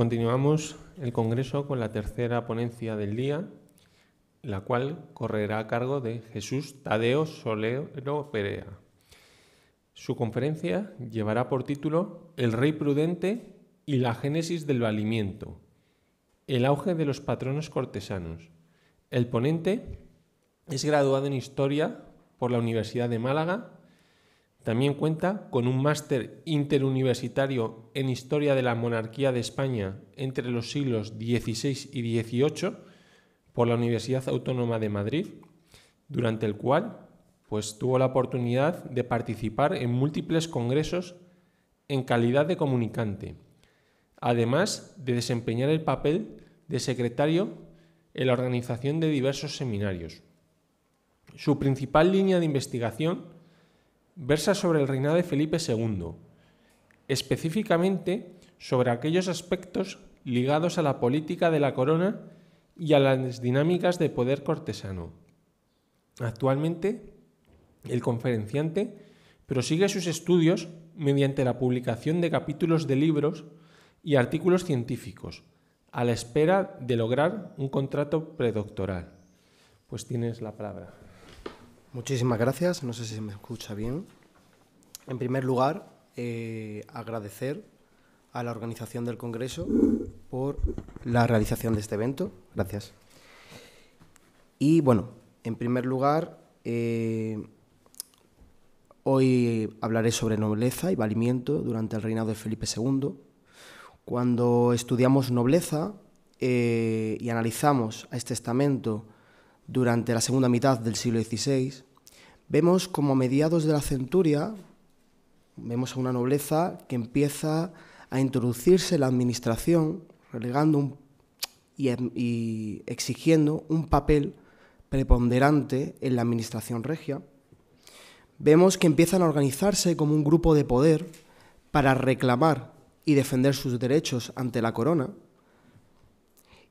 Continuamos el Congreso con la tercera ponencia del día, la cual correrá a cargo de Jesús Tadeo Solero Perea. Su conferencia llevará por título El Rey Prudente y la Génesis del Valimiento, el auge de los patronos cortesanos. El ponente es graduado en Historia por la Universidad de Málaga también cuenta con un máster interuniversitario en Historia de la Monarquía de España entre los siglos XVI y XVIII por la Universidad Autónoma de Madrid, durante el cual pues, tuvo la oportunidad de participar en múltiples congresos en calidad de comunicante, además de desempeñar el papel de secretario en la organización de diversos seminarios. Su principal línea de investigación versa sobre el reinado de Felipe II, específicamente sobre aquellos aspectos ligados a la política de la corona y a las dinámicas de poder cortesano. Actualmente, el conferenciante prosigue sus estudios mediante la publicación de capítulos de libros y artículos científicos, a la espera de lograr un contrato predoctoral. Pues tienes la palabra. Muchísimas gracias. No sé si me escucha bien. En primer lugar, eh, agradecer a la organización del Congreso por la realización de este evento. Gracias. Y bueno, en primer lugar, eh, hoy hablaré sobre nobleza y valimiento durante el reinado de Felipe II. Cuando estudiamos nobleza eh, y analizamos a este estamento durante la segunda mitad del siglo XVI, vemos como a mediados de la centuria, Vemos a una nobleza que empieza a introducirse en la administración, relegando y, em, y exigiendo un papel preponderante en la administración regia. Vemos que empiezan a organizarse como un grupo de poder para reclamar y defender sus derechos ante la corona.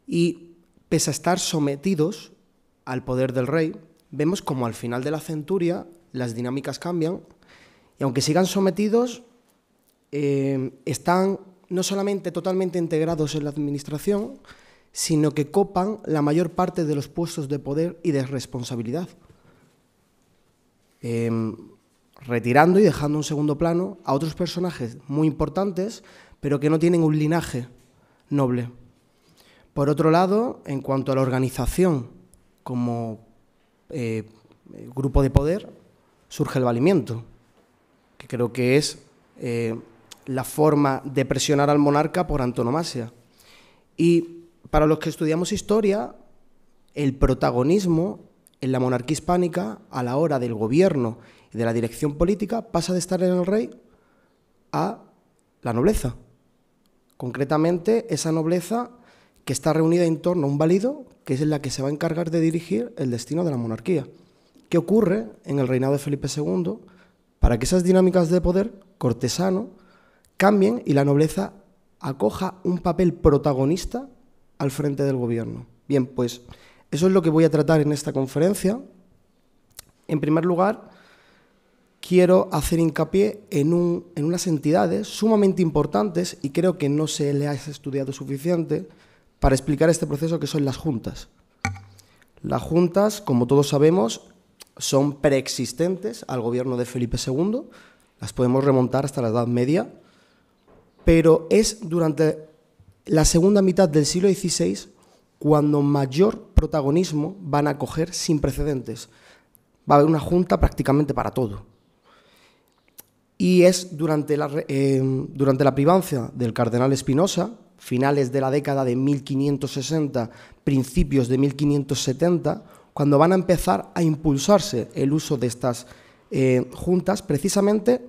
Y pese a estar sometidos al poder del rey, vemos como al final de la centuria las dinámicas cambian y aunque sigan sometidos, eh, están no solamente totalmente integrados en la administración, sino que copan la mayor parte de los puestos de poder y de responsabilidad. Em, retirando y dejando un segundo plano a otros personajes muy importantes, pero que no tienen un linaje noble. Por otro lado, en cuanto a la organización como eh, grupo de poder, surge el valimiento que creo que es eh, la forma de presionar al monarca por antonomasia. Y para los que estudiamos historia, el protagonismo en la monarquía hispánica a la hora del gobierno y de la dirección política pasa de estar en el rey a la nobleza. Concretamente, esa nobleza que está reunida en torno a un válido que es la que se va a encargar de dirigir el destino de la monarquía. ¿Qué ocurre en el reinado de Felipe II? para que esas dinámicas de poder cortesano cambien y la nobleza acoja un papel protagonista al frente del gobierno. Bien, pues eso es lo que voy a tratar en esta conferencia. En primer lugar, quiero hacer hincapié en, unas entidades sumamente importantes y creo que no se le ha estudiado suficiente para explicar este proceso que son las juntas. Las juntas, como todos sabemos, son preexistentes al gobierno de Felipe II, las podemos remontar hasta la Edad Media, pero es durante la segunda mitad del siglo XVI cuando mayor protagonismo van a coger sin precedentes. Va a haber una junta prácticamente para todo. Y es durante la, eh, durante la privancia del cardenal Espinosa, finales de la década de 1560, principios de 1570, cuando van a empezar a impulsarse el uso de estas eh, juntas precisamente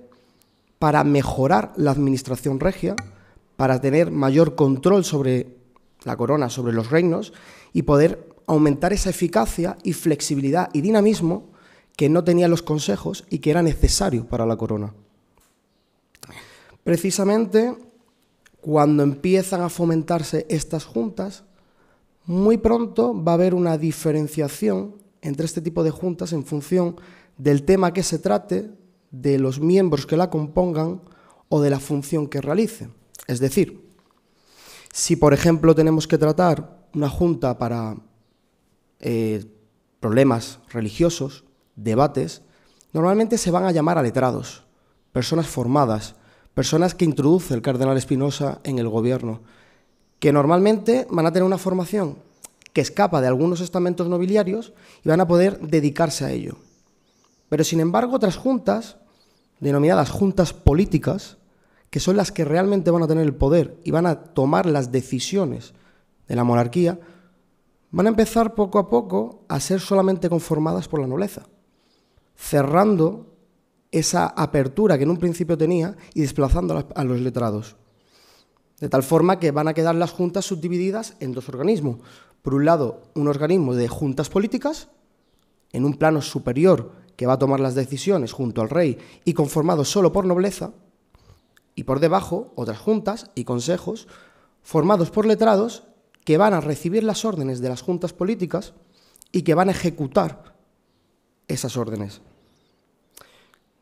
para mejorar la administración regia, para tener mayor control sobre la corona, sobre los reinos y poder aumentar esa eficacia y flexibilidad y dinamismo que no tenían los consejos y que era necesario para la corona. Precisamente cuando empiezan a fomentarse estas juntas, muy pronto va a haber una diferenciación entre este tipo de juntas en función del tema que se trate, de los miembros que la compongan o de la función que realice. Es decir, si por ejemplo tenemos que tratar una junta para eh, problemas religiosos, debates, normalmente se van a llamar a letrados, personas formadas, personas que introduce el cardenal Espinosa en el gobierno, que normalmente van a tener una formación que escapa de algunos estamentos nobiliarios y van a poder dedicarse a ello. Pero sin embargo, otras juntas, denominadas juntas políticas, que son las que realmente van a tener el poder y van a tomar las decisiones de la monarquía, van a empezar poco a poco a ser solamente conformadas por la nobleza, cerrando esa apertura que en un principio tenía y desplazando a los letrados. De tal forma que van a quedar las juntas subdivididas en dos organismos. Por un lado, un organismo de juntas políticas, en un plano superior que va a tomar las decisiones junto al rey y conformado solo por nobleza, y por debajo otras juntas y consejos formados por letrados que van a recibir las órdenes de las juntas políticas y que van a ejecutar esas órdenes.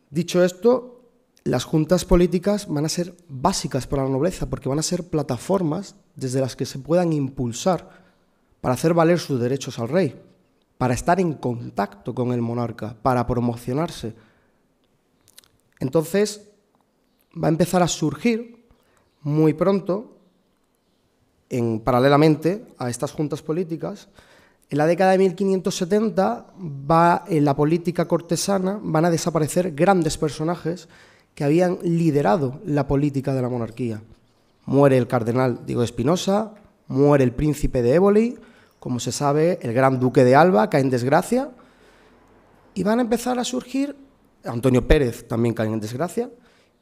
Dicho esto, las juntas políticas van a ser básicas para la nobleza, porque van a ser plataformas desde las que se puedan impulsar para hacer valer sus derechos al rey, para estar en contacto con el monarca, para promocionarse. Entonces, va a empezar a surgir muy pronto, en, paralelamente a estas juntas políticas, en la década de 1570 va, en la política cortesana van a desaparecer grandes personajes que habían liderado la política de la monarquía. Muere el cardenal Diego Espinosa, muere el príncipe de Éboli, como se sabe, el gran duque de Alba cae en desgracia, y van a empezar a surgir, Antonio Pérez también cae en desgracia,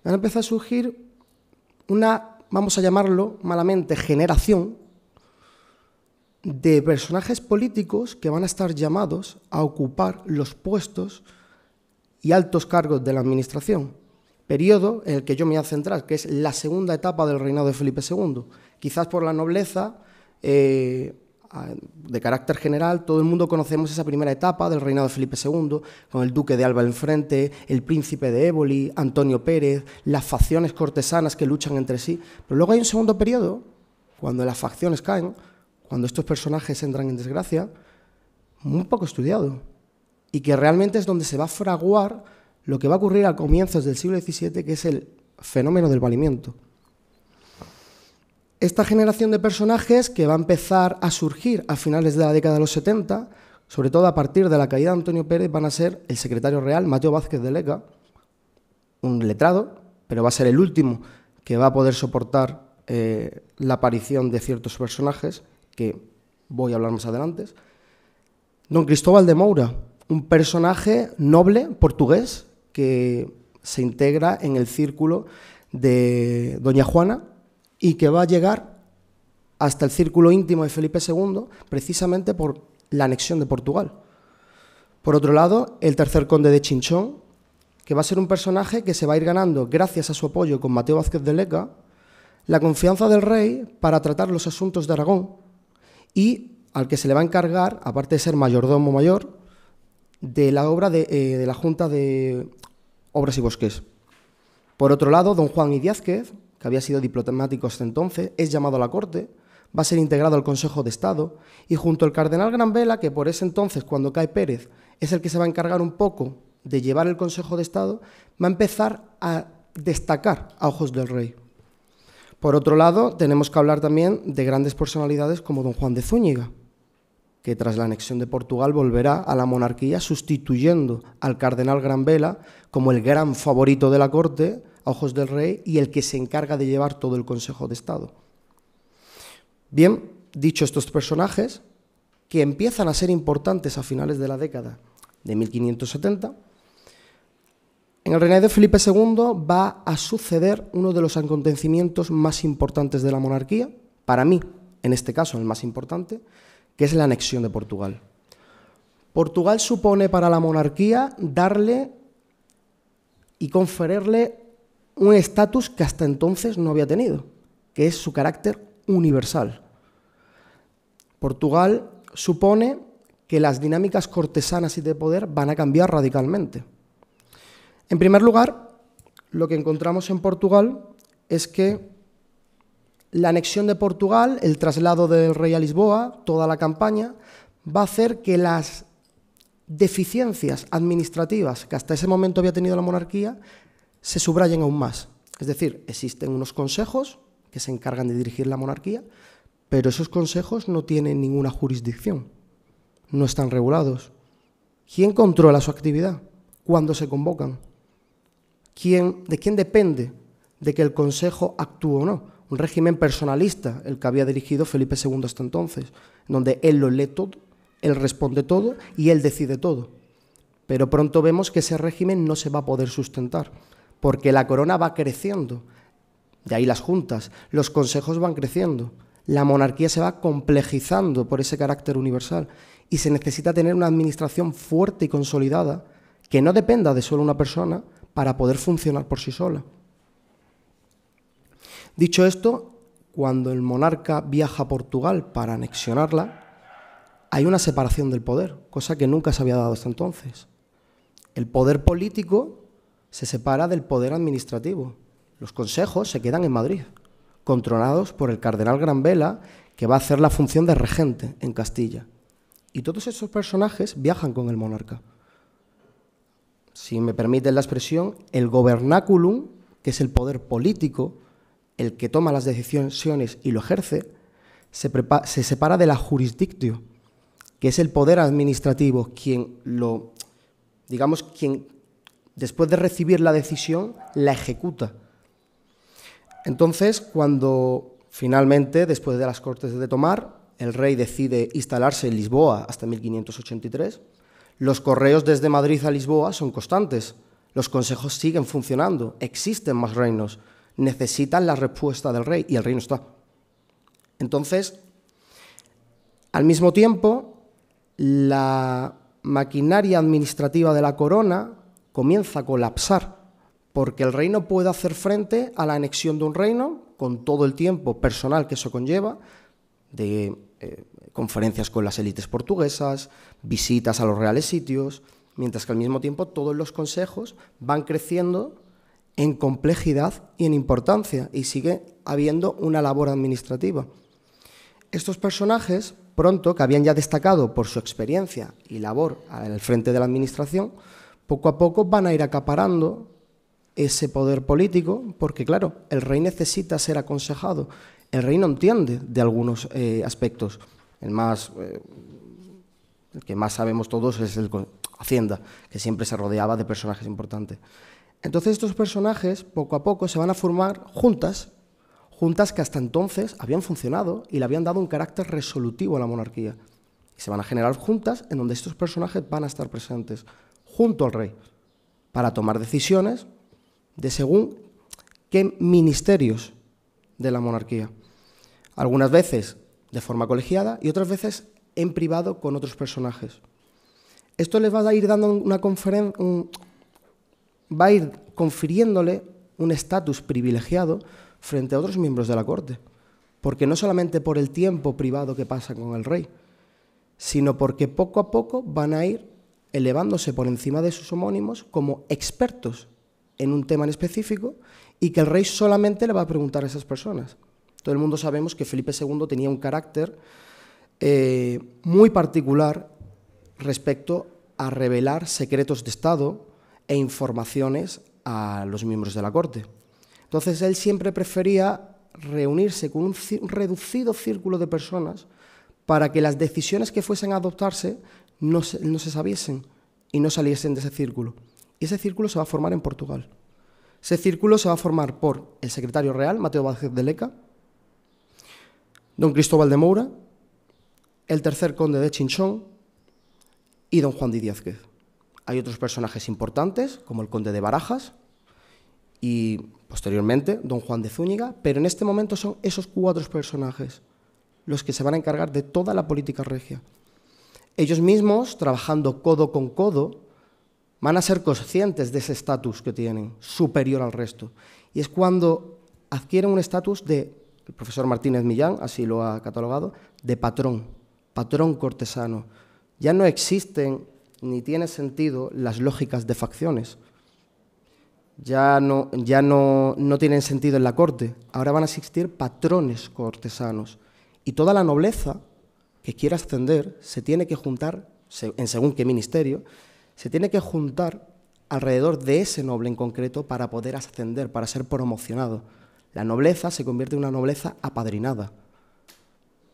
van a empezar a surgir una, vamos a llamarlo malamente, generación de personajes políticos que van a estar llamados a ocupar los puestos y altos cargos de la administración periodo en el que yo me voy a centrar, que es la segunda etapa del reinado de Felipe II. Quizás por la nobleza, eh, de carácter general, todo el mundo conocemos esa primera etapa del reinado de Felipe II, con el duque de Alba enfrente, el príncipe de Éboli, Antonio Pérez, las facciones cortesanas que luchan entre sí. Pero luego hay un segundo periodo, cuando las facciones caen, cuando estos personajes entran en desgracia, muy poco estudiado, y que realmente es donde se va a fraguar lo que va a ocurrir a comienzos del siglo XVII, que es el fenómeno del valimiento. Esta generación de personajes que va a empezar a surgir a finales de la década de los 70, sobre todo a partir de la caída de Antonio Pérez, van a ser el secretario real, Mateo Vázquez de Leca, un letrado, pero va a ser el último que va a poder soportar eh, la aparición de ciertos personajes, que voy a hablar más adelante. Don Cristóbal de Moura, un personaje noble portugués que se integra en el círculo de Doña Juana y que va a llegar hasta el círculo íntimo de Felipe II precisamente por la anexión de Portugal. Por otro lado, el tercer conde de Chinchón, que va a ser un personaje que se va a ir ganando, gracias a su apoyo con Mateo Vázquez de Leca, la confianza del rey para tratar los asuntos de Aragón y al que se le va a encargar, aparte de ser mayordomo mayor, de la obra de, eh, de la Junta de Obras y Bosques. Por otro lado, don Juan Díazquez, que había sido diplomático hasta entonces, es llamado a la corte, va a ser integrado al Consejo de Estado y junto al cardenal Vela, que por ese entonces, cuando cae Pérez, es el que se va a encargar un poco de llevar el Consejo de Estado, va a empezar a destacar a ojos del rey. Por otro lado, tenemos que hablar también de grandes personalidades como don Juan de Zúñiga, que tras la anexión de Portugal volverá a la monarquía sustituyendo al cardenal Vela como el gran favorito de la corte a ojos del rey y el que se encarga de llevar todo el Consejo de Estado. Bien, dicho estos personajes, que empiezan a ser importantes a finales de la década de 1570, en el reinado de Felipe II va a suceder uno de los acontecimientos más importantes de la monarquía, para mí, en este caso el más importante, que es la anexión de Portugal. Portugal supone para la monarquía darle y conferirle un estatus que hasta entonces no había tenido, que es su carácter universal. Portugal supone que las dinámicas cortesanas y de poder van a cambiar radicalmente. En primer lugar, lo que encontramos en Portugal es que la anexión de Portugal, el traslado del rey a Lisboa, toda la campaña, va a hacer que las deficiencias administrativas que hasta ese momento había tenido la monarquía se subrayen aún más. Es decir, existen unos consejos que se encargan de dirigir la monarquía, pero esos consejos no tienen ninguna jurisdicción, no están regulados. ¿Quién controla su actividad? ¿Cuándo se convocan? ¿De quién depende de que el consejo actúe o no? un régimen personalista, el que había dirigido Felipe II hasta entonces, donde él lo lee todo, él responde todo y él decide todo. Pero pronto vemos que ese régimen no se va a poder sustentar, porque la corona va creciendo, de ahí las juntas, los consejos van creciendo, la monarquía se va complejizando por ese carácter universal y se necesita tener una administración fuerte y consolidada que no dependa de solo una persona para poder funcionar por sí sola. Dicho esto, cuando el monarca viaja a Portugal para anexionarla, hay una separación del poder, cosa que nunca se había dado hasta entonces. El poder político se separa del poder administrativo. Los consejos se quedan en Madrid, controlados por el cardenal Granvela, que va a hacer la función de regente en Castilla. Y todos esos personajes viajan con el monarca. Si me permiten la expresión, el gobernáculum, que es el poder político, el que toma las decisiones y lo ejerce, se, separa de la jurisdictio, que es el poder administrativo quien lo, digamos, quien después de recibir la decisión la ejecuta. Entonces, cuando finalmente, después de las Cortes de Tomar, el rey decide instalarse en Lisboa hasta 1583, los correos desde Madrid a Lisboa son constantes, los consejos siguen funcionando, existen más reinos, necesitan la respuesta del rey y el reino está. Entonces, al mismo tiempo, la maquinaria administrativa de la corona comienza a colapsar, porque el reino puede hacer frente a la anexión de un reino, con todo el tiempo personal que eso conlleva, de eh, conferencias con las élites portuguesas, visitas a los reales sitios, mientras que al mismo tiempo todos los consejos van creciendo en complejidad y en importancia y sigue habiendo una labor administrativa. Estos personajes, pronto, que habían ya destacado por su experiencia y labor al frente de la administración, poco a poco van a ir acaparando ese poder político, porque claro, el rey necesita ser aconsejado, el rey no entiende de algunos eh, aspectos. El más eh, que más sabemos todos es el Hacienda, que siempre se rodeaba de personajes importantes. Entonces estos personajes poco a poco se van a formar juntas, juntas que hasta entonces habían funcionado y le habían dado un carácter resolutivo a la monarquía. Y se van a generar juntas en donde estos personajes van a estar presentes junto al rey para tomar decisiones de según qué ministerios de la monarquía. Algunas veces de forma colegiada y otras veces en privado con otros personajes. Esto les va a ir dando una, conferencia va a ir confiriéndole un estatus privilegiado frente a otros miembros de la corte, porque no solamente por el tiempo privado que pasa con el rey, sino porque poco a poco van a ir elevándose por encima de sus homónimos como expertos en un tema en específico y que el rey solamente le va a preguntar a esas personas. Todo el mundo sabemos que Felipe II tenía un carácter eh, muy particular respecto a revelar secretos de Estado, e informaciones a los miembros de la corte. Entonces él siempre prefería reunirse con un, reducido círculo de personas para que las decisiones que fuesen a adoptarse no se, sabiesen y no saliesen de ese círculo. Y ese círculo se va a formar en Portugal. Ese círculo se va a formar por el secretario real, Mateo Vázquez de Leca, don Cristóbal de Moura, el tercer conde de Chinchón y don Juan de hay otros personajes importantes, como el conde de Barajas y posteriormente don Juan de Zúñiga, pero en este momento son esos cuatro personajes los que se van a encargar de toda la política regia. Ellos mismos, trabajando codo con codo, van a ser conscientes de ese estatus que tienen, superior al resto. Y es cuando adquieren un estatus de, el profesor Martínez Millán así lo ha catalogado, de patrón, patrón cortesano. Ya no existen ni tiene sentido las lógicas de facciones. Ya, no, ya no tienen sentido en la corte. Ahora van a existir patrones cortesanos. Y toda la nobleza que quiera ascender se tiene que juntar, en según qué ministerio, se tiene que juntar alrededor de ese noble en concreto para poder ascender, para ser promocionado. La nobleza se convierte en una nobleza apadrinada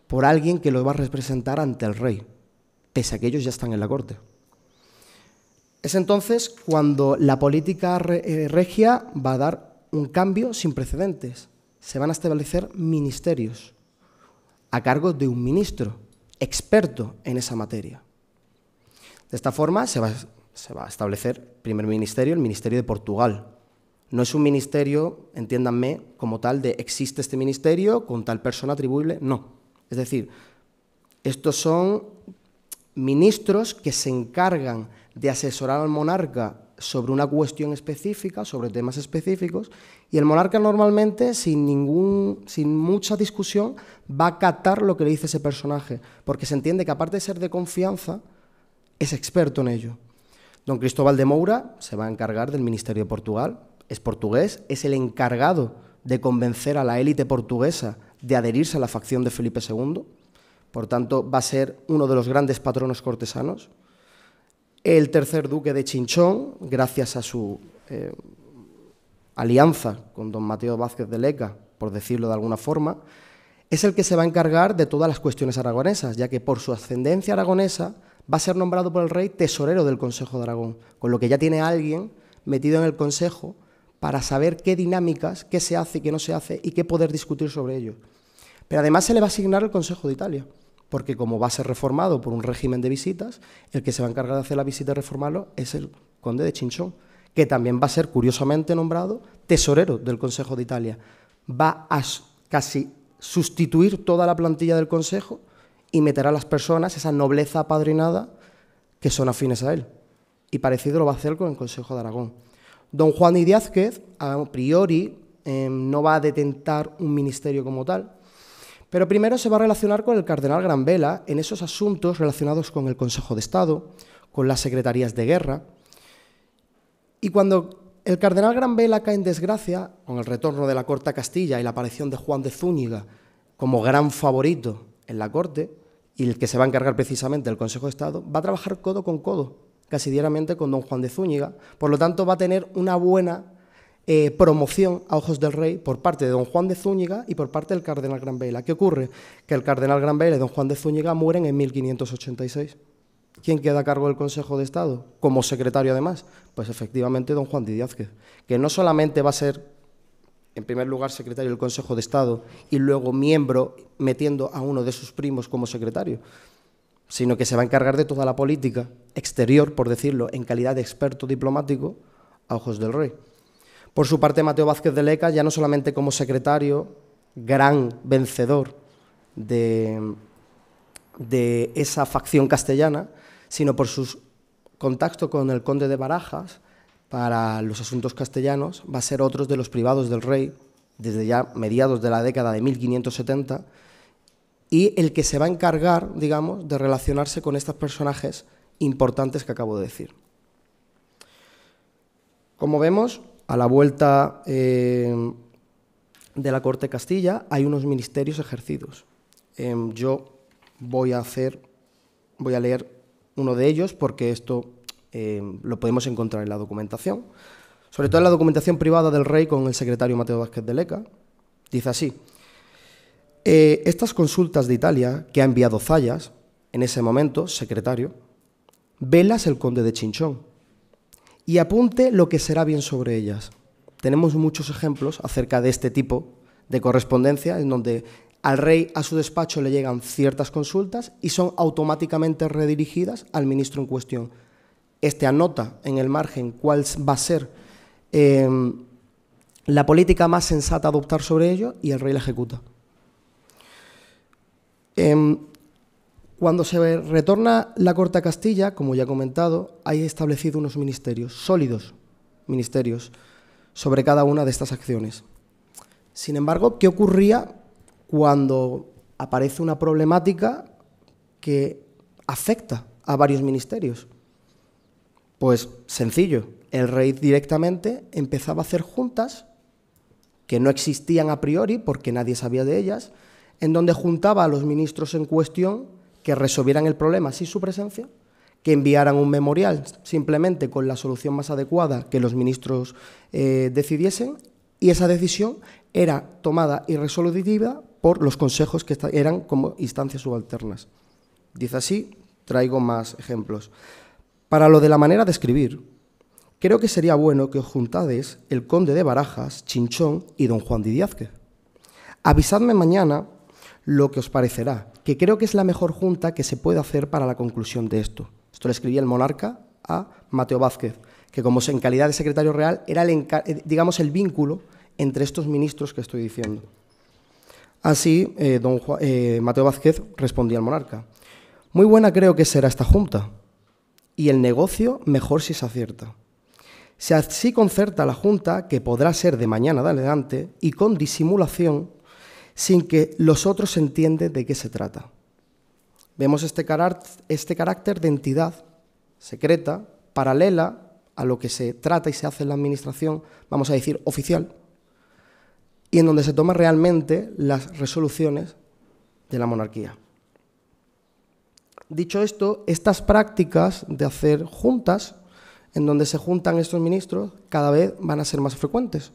por alguien que lo va a representar ante el rey, pese a que ellos ya están en la corte. Es entonces cuando la política eh, regia va a dar un cambio sin precedentes. Se van a establecer ministerios a cargo de un ministro experto en esa materia. De esta forma se va, a establecer primer ministerio, el Ministerio de Portugal. No es un ministerio, entiéndanme, como tal de existe este ministerio con tal persona atribuible, no. Es decir, estos son ministros que se encargan de asesorar al monarca sobre una cuestión específica, sobre temas específicos, y el monarca normalmente, sin, ningún, sin mucha discusión, va a catar lo que le dice ese personaje, porque se entiende que aparte de ser de confianza, es experto en ello. Don Cristóbal de Moura se va a encargar del Ministerio de Portugal, es portugués, es el encargado de convencer a la élite portuguesa de adherirse a la facción de Felipe II, por tanto va a ser uno de los grandes patronos cortesanos el tercer duque de Chinchón, gracias a su eh, alianza con don Mateo Vázquez de Leca, por decirlo de alguna forma, es el que se va a encargar de todas las cuestiones aragonesas, ya que por su ascendencia aragonesa va a ser nombrado por el rey tesorero del Consejo de Aragón, con lo que ya tiene alguien metido en el Consejo para saber qué dinámicas, qué se hace y qué no se hace y qué poder discutir sobre ello. Pero además se le va a asignar el Consejo de Italia porque como va a ser reformado por un régimen de visitas, el que se va a encargar de hacer la visita y reformarlo es el conde de Chinchón, que también va a ser curiosamente nombrado tesorero del Consejo de Italia. Va a casi sustituir toda la plantilla del Consejo y meter a las personas, esa nobleza apadrinada, que son afines a él. Y parecido lo va a hacer con el Consejo de Aragón. Don Juan y a priori, em, no va a detentar un ministerio como tal, pero primero se va a relacionar con el cardenal vela en esos asuntos relacionados con el Consejo de Estado, con las secretarías de guerra. Y cuando el cardenal Vela cae en desgracia, con el retorno de la corte a Castilla y la aparición de Juan de Zúñiga como gran favorito en la corte, y el que se va a encargar precisamente del Consejo de Estado, va a trabajar codo con codo, casi diariamente con don Juan de Zúñiga. Por lo tanto, va a tener una buena eh, promoción a ojos del rey por parte de don Juan de Zúñiga y por parte del cardenal Granvela. ¿Qué ocurre? Que el cardenal Granvela y don Juan de Zúñiga mueren en 1586. ¿Quién queda a cargo del Consejo de Estado? Como secretario, además. Pues efectivamente, don Juan de Díazquez, que no solamente va a ser, en primer lugar, secretario del Consejo de Estado y luego miembro, metiendo a uno de sus primos como secretario, sino que se va a encargar de toda la política exterior, por decirlo, en calidad de experto diplomático, a ojos del rey. Por su parte, Mateo Vázquez de Leca, ya no solamente como secretario, gran vencedor de, esa facción castellana, sino por su contacto con el conde de Barajas para los asuntos castellanos va a ser otro de los privados del rey desde ya mediados de la década de 1570 y el que se va a encargar, digamos, de relacionarse con estos personajes importantes que acabo de decir. Como vemos, a la vuelta eh, de la Corte Castilla hay unos ministerios ejercidos. Em, yo voy a hacer, voy a leer uno de ellos porque esto em, lo podemos encontrar en la documentación, sobre todo en la documentación privada del rey con el secretario Mateo Vázquez de Leca. Dice así, eh, estas consultas de Italia que ha enviado Zayas, en ese momento secretario, velas el conde de Chinchón, y apunte lo que será bien sobre ellas. Tenemos muchos ejemplos acerca de este tipo de correspondencia en donde al rey a su despacho le llegan ciertas consultas y son automáticamente redirigidas al ministro en cuestión. Este anota en el margen cuál va a ser em, la política más sensata a adoptar sobre ello y el rey la ejecuta. Em, cuando se retorna la corte a Castilla, como ya he comentado, hay establecido unos ministerios, sólidos ministerios, sobre cada una de estas acciones. Sin embargo, ¿qué ocurría cuando aparece una problemática que afecta a varios ministerios? Pues sencillo, el rey directamente empezaba a hacer juntas que no existían a priori porque nadie sabía de ellas, en donde juntaba a los ministros en cuestión que resolvieran el problema sin su presencia, que enviaran un memorial simplemente con la solución más adecuada que los ministros eh, decidiesen y esa decisión era tomada y resolutiva por los consejos que eran como instancias subalternas. Dice así, traigo más ejemplos. Para lo de la manera de escribir, creo que sería bueno que os juntades el conde de Barajas, Chinchón y don Juan de Avisadme mañana lo que os parecerá, que creo que es la mejor junta que se puede hacer para la conclusión de esto. Esto le escribía el monarca a Mateo Vázquez, que como en calidad de secretario real era el, eh, digamos, el vínculo entre estos ministros que estoy diciendo. Así, eh, don eh, Mateo Vázquez respondía al monarca. Muy buena creo que será esta junta, y el negocio mejor si se acierta. Si así concerta la junta, que podrá ser de mañana adelante, y con disimulación sin que los otros entiendan de qué se trata. Vemos este, este carácter de entidad secreta, paralela a lo que se trata y se hace en la administración, vamos a decir, oficial, y en donde se toman realmente las resoluciones de la monarquía. Dicho esto, estas prácticas de hacer juntas, en donde se juntan estos ministros, cada vez van a ser más frecuentes.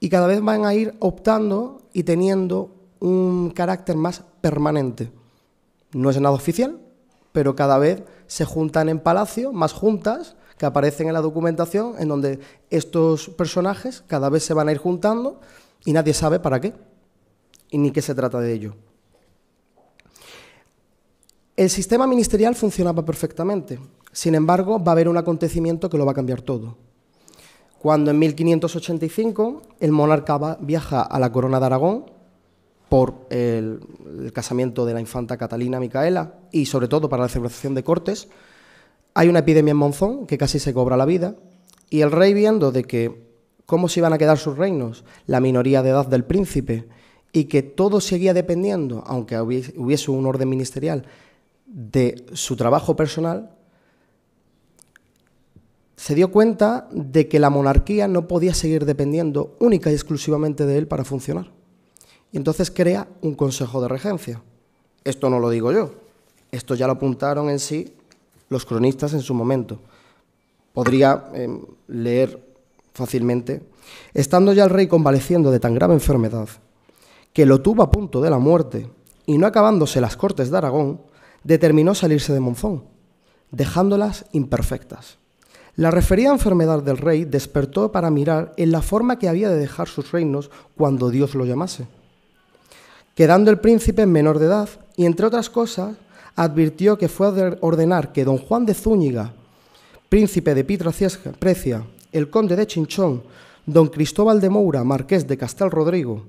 Y cada vez van a ir optando y teniendo un carácter más permanente. No es nada oficial, pero cada vez se juntan en palacio, más juntas, que aparecen en la documentación, en donde estos personajes cada vez se van a ir juntando y nadie sabe para qué y ni qué se trata de ello. El sistema ministerial funcionaba perfectamente, sin embargo va a haber un acontecimiento que lo va a cambiar todo cuando en 1585 el monarca viaja a la corona de Aragón por el, el, casamiento de la infanta Catalina Micaela y sobre todo para la celebración de cortes, hay una epidemia en Monzón que casi se cobra la vida y el rey viendo de que cómo se iban a quedar sus reinos, la minoría de edad del príncipe y que todo seguía dependiendo, aunque hubiese un orden ministerial, de su trabajo personal, se dio cuenta de que la monarquía no podía seguir dependiendo única y exclusivamente de él para funcionar. Y entonces crea un consejo de regencia. Esto no lo digo yo, esto ya lo apuntaron en sí los cronistas en su momento. Podría em, leer fácilmente, estando ya el rey convaleciendo de tan grave enfermedad, que lo tuvo a punto de la muerte, y no acabándose las cortes de Aragón, determinó salirse de Monzón, dejándolas imperfectas. La referida enfermedad del rey despertó para mirar en la forma que había de dejar sus reinos cuando Dios lo llamase. Quedando el príncipe en menor de edad, y entre otras cosas, advirtió que fue a ordenar que don Juan de Zúñiga, príncipe de Pitra Precia, el conde de Chinchón, don Cristóbal de Moura, marqués de Castel Rodrigo,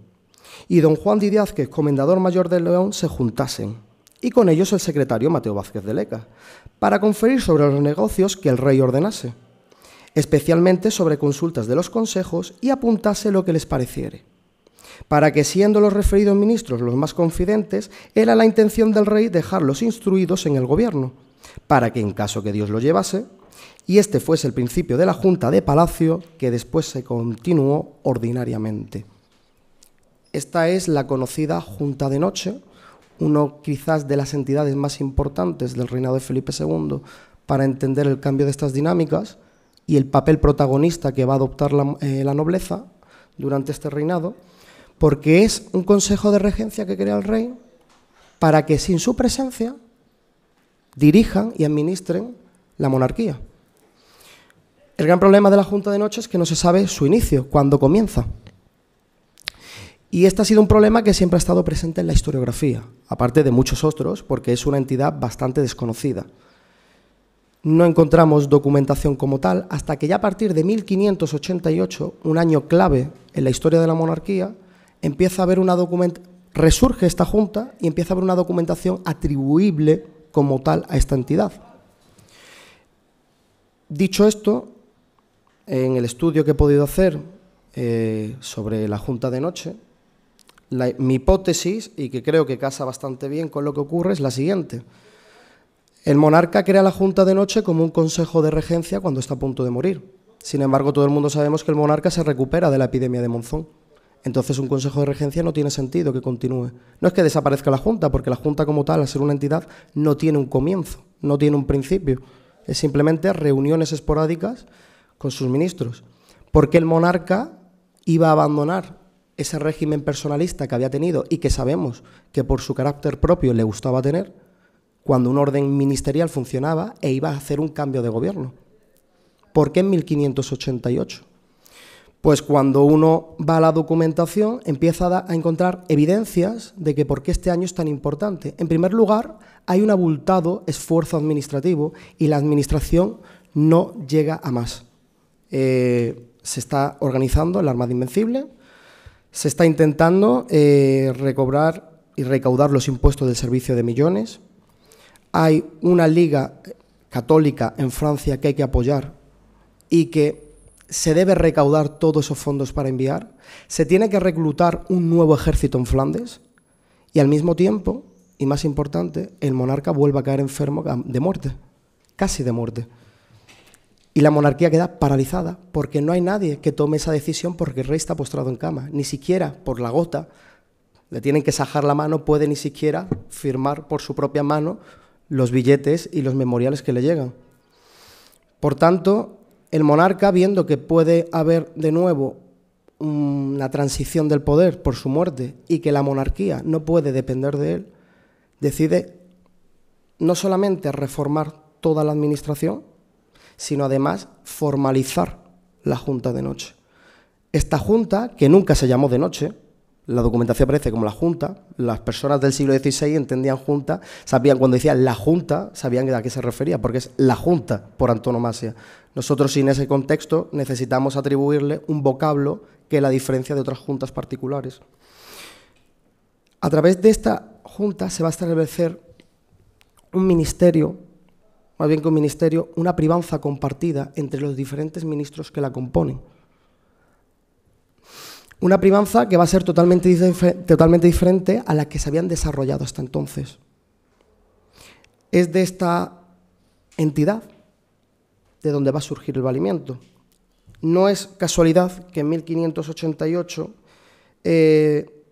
y don Juan de comendador mayor de León, se juntasen y con ellos el secretario Mateo Vázquez de Leca, para conferir sobre los negocios que el rey ordenase, especialmente sobre consultas de los consejos y apuntase lo que les pareciere para que siendo los referidos ministros los más confidentes, era la intención del rey dejarlos instruidos en el gobierno, para que en caso que Dios lo llevase, y este fuese el principio de la Junta de Palacio, que después se continuó ordinariamente. Esta es la conocida Junta de Noche, uno quizás de las entidades más importantes del reinado de Felipe II para entender el cambio de estas dinámicas y el papel protagonista que va a adoptar eh, la, nobleza durante este reinado, porque es un consejo de regencia que crea el rey para que sin su presencia dirijan y administren la monarquía. El gran problema de la Junta de Noche es que no se sabe su inicio, cuándo comienza. Y este ha sido un problema que siempre ha estado presente en la historiografía, aparte de muchos otros, porque es una entidad bastante desconocida. No encontramos documentación como tal hasta que ya a partir de 1588, un año clave en la historia de la monarquía, empieza a haber una resurge esta junta y empieza a haber una documentación atribuible como tal a esta entidad. Dicho esto, en el estudio que he podido hacer eh, sobre la junta de noche, mi hipótesis, y que creo que casa bastante bien con lo que ocurre, es la siguiente. El monarca crea la Junta de Noche como un consejo de regencia cuando está a punto de morir. Sin embargo, todo el mundo sabemos que el monarca se recupera de la epidemia de Monzón. Entonces, un consejo de regencia no tiene sentido que continúe. No es que desaparezca la Junta, porque la Junta como tal, al ser una entidad, no tiene un comienzo, no tiene un principio. Es simplemente reuniones esporádicas con sus ministros. Porque el monarca iba a abandonar ese régimen personalista que había tenido y que sabemos que por su carácter propio le gustaba tener, cuando un orden ministerial funcionaba e iba a hacer un cambio de gobierno. ¿Por qué en 1588? Pues cuando uno va a la documentación empieza a, encontrar evidencias de que por qué este año es tan importante. En primer lugar, hay un abultado esfuerzo administrativo y la administración no llega a más. Eh, se está organizando ...el Armada Invencible, se está intentando eh, recobrar y recaudar los impuestos del servicio de millones. Hay una liga católica en Francia que hay que apoyar y que se debe recaudar todos esos fondos para enviar. Se tiene que reclutar un nuevo ejército en Flandes y al mismo tiempo, y más importante, el monarca vuelve a caer enfermo de muerte, casi de muerte. Y la monarquía queda paralizada porque no hay nadie que tome esa decisión porque el rey está postrado en cama. Ni siquiera por la gota, le tienen que sajar la mano, puede ni siquiera firmar por su propia mano los billetes y los memoriales que le llegan. Por tanto, el monarca, viendo que puede haber de nuevo una transición del poder por su muerte y que la monarquía no puede depender de él, decide no solamente reformar toda la administración, sino además formalizar la junta de noche. Esta junta, que nunca se llamó de noche, la documentación aparece como la Junta. Las personas del siglo XVI entendían Junta, sabían cuando decía la Junta, sabían a qué se refería, porque es la Junta por antonomasia. Nosotros sin ese contexto necesitamos atribuirle un vocablo que la diferencia de otras juntas particulares. A través de esta Junta se va a establecer un ministerio más bien que un ministerio, una privanza compartida entre los diferentes ministros que la componen. Una privanza que va a ser totalmente, totalmente diferente a la que se habían desarrollado hasta entonces. Es de esta entidad de donde va a surgir el valimiento. No es casualidad que en 1588 eh,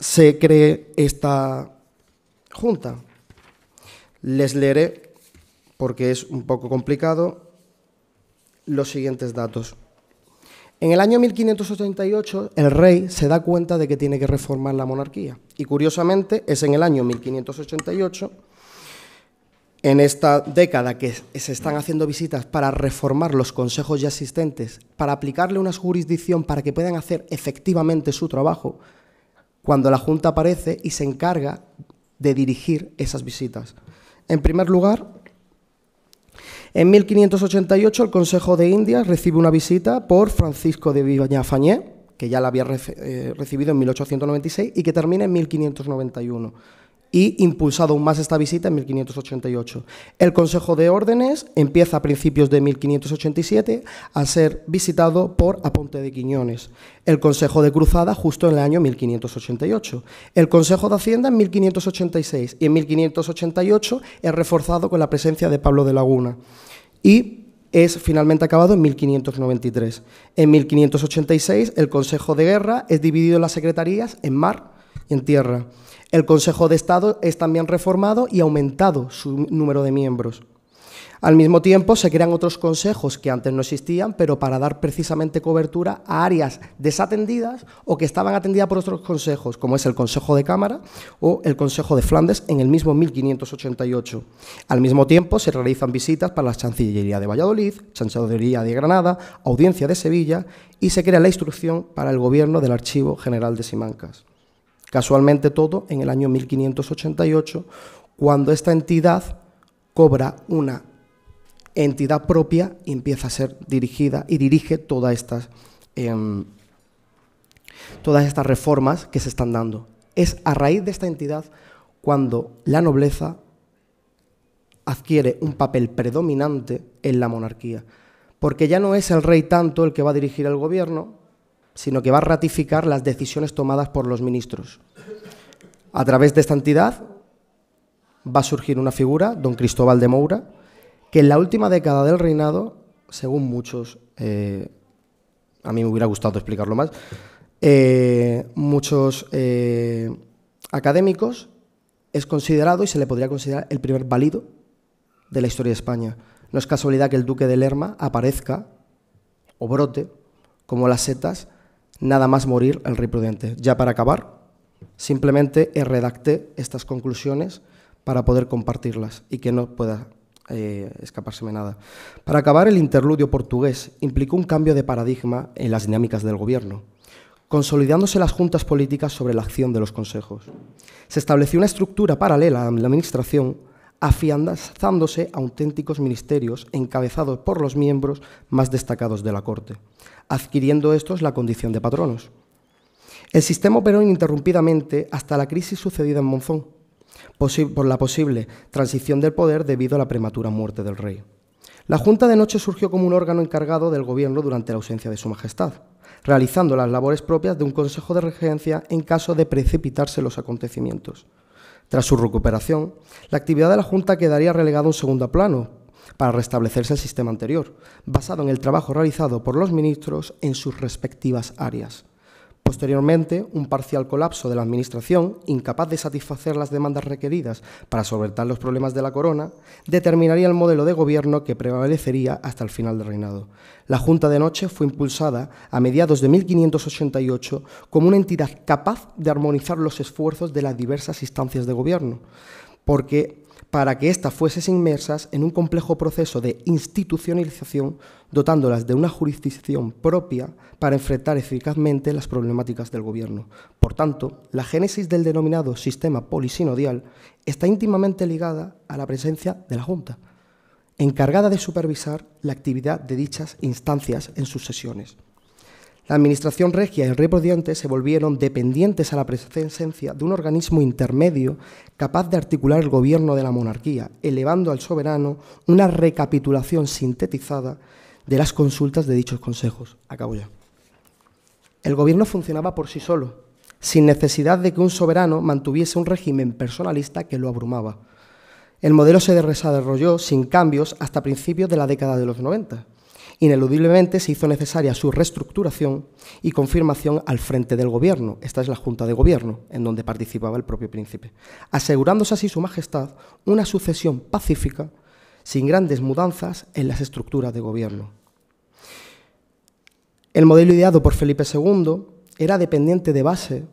se cree esta junta. Les leeré porque es un poco complicado, los siguientes datos. En el año 1588 el rey se da cuenta de que tiene que reformar la monarquía y curiosamente es en el año 1588, en esta década que se están haciendo visitas para reformar los consejos ya existentes, para aplicarle una jurisdicción para que puedan hacer efectivamente su trabajo, cuando la Junta aparece y se encarga de dirigir esas visitas. En primer lugar, en 1588 el Consejo de Indias recibe una visita por Francisco de Fañé, que ya la había eh, recibido en 1896 y que termina en 1591 y impulsado aún más esta visita en 1588. El Consejo de Órdenes empieza a principios de 1587 a ser visitado por Aponte de Quiñones, el Consejo de Cruzada justo en el año 1588, el Consejo de Hacienda en 1586 y en 1588 es reforzado con la presencia de Pablo de Laguna. Y es finalmente acabado en 1593. En 1586 el Consejo de Guerra es dividido en las secretarías en mar y en tierra. El Consejo de Estado es también reformado y aumentado su número de miembros. Al mismo tiempo, se crean otros consejos que antes no existían, pero para dar precisamente cobertura a áreas desatendidas o que estaban atendidas por otros consejos, como es el Consejo de Cámara o el Consejo de Flandes en el mismo 1588. Al mismo tiempo, se realizan visitas para la Chancillería de Valladolid, Chancillería de Granada, Audiencia de Sevilla y se crea la instrucción para el gobierno del Archivo General de Simancas. Casualmente todo en el año 1588, cuando esta entidad cobra una entidad propia y empieza a ser dirigida y dirige todas estas, em, todas estas reformas que se están dando. Es a raíz de esta entidad cuando la nobleza adquiere un papel predominante en la monarquía, porque ya no es el rey tanto el que va a dirigir el gobierno, sino que va a ratificar las decisiones tomadas por los ministros. A través de esta entidad va a surgir una figura, don Cristóbal de Moura, que en la última década del reinado, según muchos, eh, a mí me hubiera gustado explicarlo más, eh, muchos eh, académicos, es considerado y se le podría considerar el primer válido de la historia de España. No es casualidad que el duque de Lerma aparezca o brote como las setas nada más morir el rey prudente. Ya para acabar, simplemente redacté estas conclusiones para poder compartirlas y que no pueda eh, escapárseme nada. Para acabar, el interludio portugués implicó un cambio de paradigma en las dinámicas del gobierno, consolidándose las juntas políticas sobre la acción de los consejos. Se estableció una estructura paralela a la administración, afianzándose a auténticos ministerios encabezados por los miembros más destacados de la corte adquiriendo estos la condición de patronos. El sistema operó ininterrumpidamente hasta la crisis sucedida en Monzón, por la posible transición del poder debido a la prematura muerte del rey. La Junta de Noche surgió como un órgano encargado del gobierno durante la ausencia de Su Majestad, realizando las labores propias de un Consejo de Regencia en caso de precipitarse los acontecimientos. Tras su recuperación, la actividad de la Junta quedaría relegada a un segundo plano, para restablecerse el sistema anterior, basado en el trabajo realizado por los ministros en sus respectivas áreas. Posteriormente, un parcial colapso de la Administración, incapaz de satisfacer las demandas requeridas para solventar los problemas de la corona, determinaría el modelo de gobierno que prevalecería hasta el final del reinado. La Junta de Noche fue impulsada a mediados de 1588 como una entidad capaz de armonizar los esfuerzos de las diversas instancias de gobierno, porque para que éstas fuesen inmersas en un complejo proceso de institucionalización, dotándolas de una jurisdicción propia para enfrentar eficazmente las problemáticas del gobierno. Por tanto, la génesis del denominado sistema polisinodial está íntimamente ligada a la presencia de la Junta, encargada de supervisar la actividad de dichas instancias en sus sesiones. La Administración Regia y el Rey podiente se volvieron dependientes a la presencia de un organismo intermedio capaz de articular el gobierno de la monarquía, elevando al soberano una recapitulación sintetizada de las consultas de dichos consejos. Acabo ya. El gobierno funcionaba por sí solo, sin necesidad de que un soberano mantuviese un régimen personalista que lo abrumaba. El modelo se desarrolló sin cambios hasta principios de la década de los 90 Ineludiblemente se hizo necesaria su reestructuración y confirmación al frente del gobierno, esta es la Junta de Gobierno, en donde participaba el propio príncipe, asegurándose así su majestad una sucesión pacífica, sin grandes mudanzas en las estructuras de gobierno. El modelo ideado por Felipe II era dependiente de base,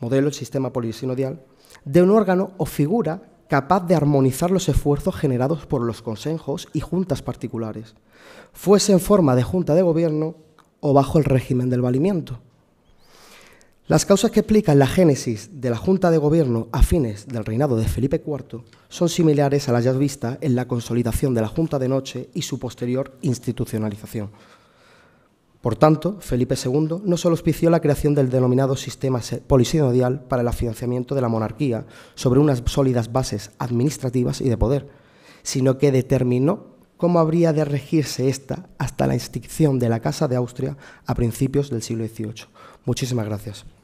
modelo el sistema polisinodial, de un órgano o figura capaz de armonizar los esfuerzos generados por los consejos y juntas particulares, fuese en forma de junta de gobierno o bajo el régimen del valimiento. Las causas que explican la génesis de la Junta de Gobierno a fines del reinado de Felipe IV son similares a las ya vistas en la consolidación de la Junta de Noche y su posterior institucionalización. Por tanto, Felipe II no solo auspició la creación del denominado sistema polisinodial para el afianzamiento de la monarquía sobre unas sólidas bases administrativas y de poder, sino que determinó cómo habría de regirse esta hasta la extinción de la Casa de Austria a principios del siglo XVIII. Muchísimas gracias.